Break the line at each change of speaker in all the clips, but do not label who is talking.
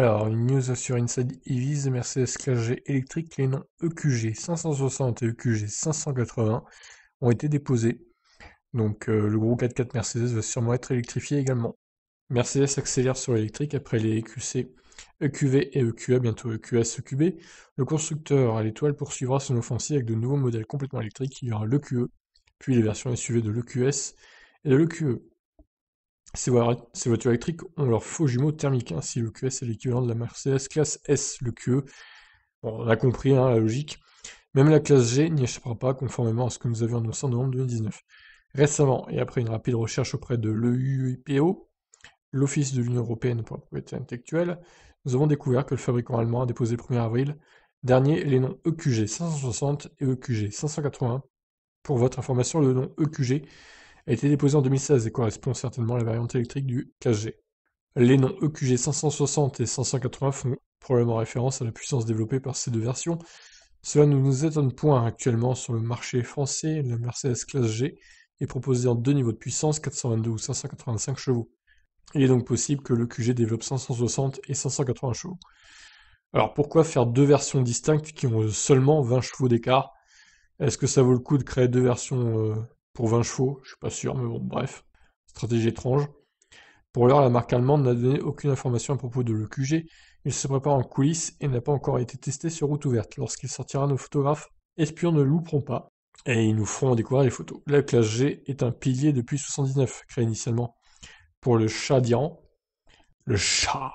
Alors, une news sur Inside Evis, Mercedes KG électrique, les noms EQG 560 et EQG 580 e ont été déposés. Donc euh, le groupe 4x4 Mercedes va sûrement être électrifié également. Mercedes accélère sur l'électrique après les EQC, EQV et EQA, bientôt EQS, EQB. Le constructeur à l'étoile poursuivra son offensive avec de nouveaux modèles complètement électriques. Il y aura l'EQE, puis les versions SUV de l'EQS et de l'EQE. Ces, voitures électriques ont leur faux jumeau thermique. Ainsi, le QS est l'équivalent de la Mercedes classe S. Le QE, on a compris hein, la logique. Même la classe G n'y échappera pas, conformément à ce que nous avions en novembre 2019. Récemment, et après une rapide recherche auprès de l'EUIPO, l'Office de l'Union Européenne pour la propriété intellectuelle, nous avons découvert que le fabricant allemand a déposé le 1er avril dernier les noms EQG 560 et EQG 580. Pour votre information, le nom EQG a été déposé en 2016 et correspond certainement à la variante électrique du classe g Les noms EQG 560 et 580 font probablement référence à la puissance développée par ces deux versions. Cela ne nous étonne point actuellement sur le marché français, la Mercedes classe G est proposée en deux niveaux de puissance, 422 ou 585 chevaux. Il est donc possible que le QG développe 560 et 580 chevaux. Alors pourquoi faire deux versions distinctes qui ont seulement 20 chevaux d'écart Est-ce que ça vaut le coup de créer deux versions euh, pour 20 chevaux, je suis pas sûr, mais bon, bref, stratégie étrange. Pour l'heure, la marque allemande n'a donné aucune information à propos de l'EQG. Il se prépare en coulisses et n'a pas encore été testé sur route ouverte. Lorsqu'il sortira, nos photographes espions ne louperont pas et ils nous feront découvrir les photos. La classe G est un pilier depuis 79, créé initialement pour le chat d'Iran. Le chat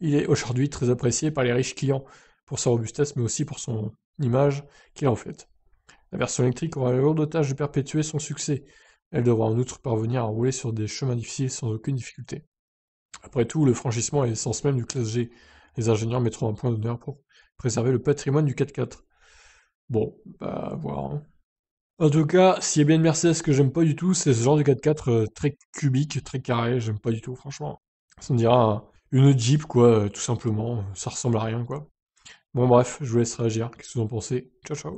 Il est aujourd'hui très apprécié par les riches clients pour sa robustesse, mais aussi pour son image qu'il a en fait. La version électrique aura la lourde de perpétuer son succès. Elle devra en outre parvenir à rouler sur des chemins difficiles sans aucune difficulté. Après tout, le franchissement est l'essence même du classe G. Les ingénieurs mettront un point d'honneur pour préserver le patrimoine du 4x4. Bon, bah, voilà. Hein. En tout cas, s'il y a bien une Mercedes que j'aime pas du tout, c'est ce genre de 4x4 euh, très cubique, très carré, j'aime pas du tout, franchement. Ça me dira une Jeep, quoi, euh, tout simplement. Euh, ça ressemble à rien, quoi. Bon, bref, je vous laisse réagir. Qu'est-ce que vous en pensez Ciao, ciao.